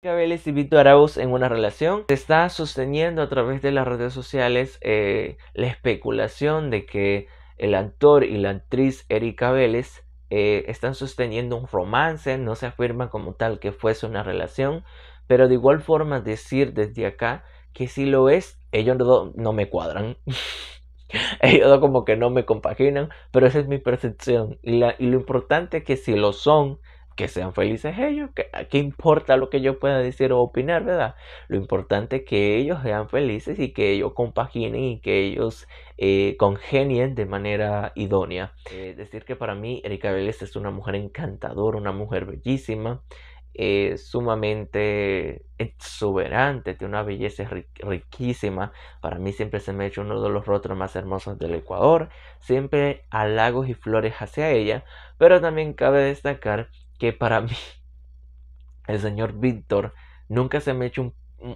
Vélez y Vito Arauz en una relación. Se está sosteniendo a través de las redes sociales eh, la especulación de que el actor y la actriz Erika Vélez eh, están sosteniendo un romance, no se afirma como tal que fuese una relación, pero de igual forma decir desde acá que si lo es, ellos no, no me cuadran. ellos como que no me compaginan, pero esa es mi percepción. Y, la, y lo importante es que si lo son, que sean felices ellos, que ah, qué importa lo que yo pueda decir o opinar, ¿verdad? Lo importante es que ellos sean felices y que ellos compaginen y que ellos eh, congenien de manera idónea. Eh, decir que para mí Erika Vélez es una mujer encantadora, una mujer bellísima, eh, sumamente exuberante, tiene una belleza riquísima. Para mí siempre se me ha hecho uno de los rostros más hermosos del Ecuador. Siempre halagos y flores hacia ella. Pero también cabe destacar que para mí el señor Víctor nunca se me ha hecho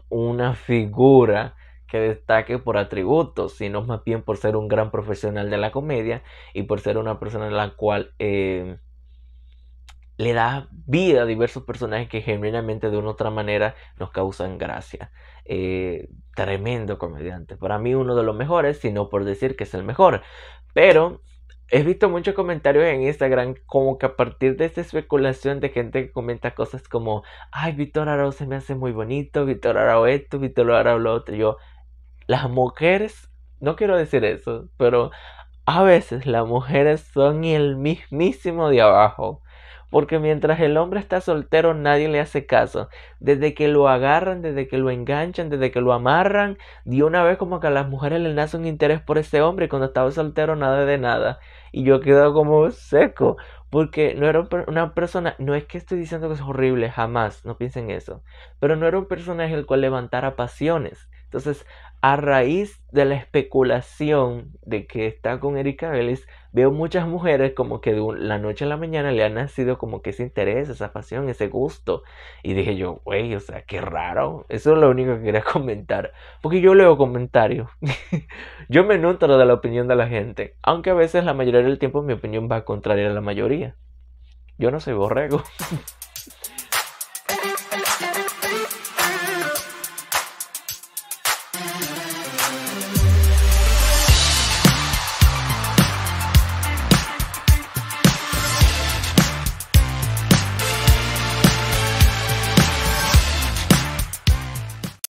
una figura que destaque por atributos, sino más bien por ser un gran profesional de la comedia y por ser una persona en la cual eh, le da vida a diversos personajes que genuinamente de una u otra manera nos causan gracia. Eh, tremendo comediante. Para mí uno de los mejores, sino por decir que es el mejor. Pero He visto muchos comentarios en Instagram como que a partir de esta especulación de gente que comenta cosas como, ay, Víctor Arau se me hace muy bonito, Víctor Arau esto, Víctor Arau lo otro. Yo, las mujeres, no quiero decir eso, pero a veces las mujeres son el mismísimo de abajo porque mientras el hombre está soltero nadie le hace caso. Desde que lo agarran, desde que lo enganchan, desde que lo amarran, de una vez como que a las mujeres les nace un interés por ese hombre y cuando estaba soltero nada de nada. Y yo quedado como seco, porque no era una persona, no es que estoy diciendo que es horrible, jamás, no piensen eso, pero no era un personaje el cual levantara pasiones entonces, a raíz de la especulación de que está con Erika Vélez, veo muchas mujeres como que de la noche a la mañana le han nacido como que ese interés, esa pasión, ese gusto. Y dije yo, güey, o sea, qué raro. Eso es lo único que quería comentar. Porque yo leo comentarios. yo me nutro de la opinión de la gente. Aunque a veces la mayoría del tiempo mi opinión va contraria a la mayoría. Yo no soy borrego.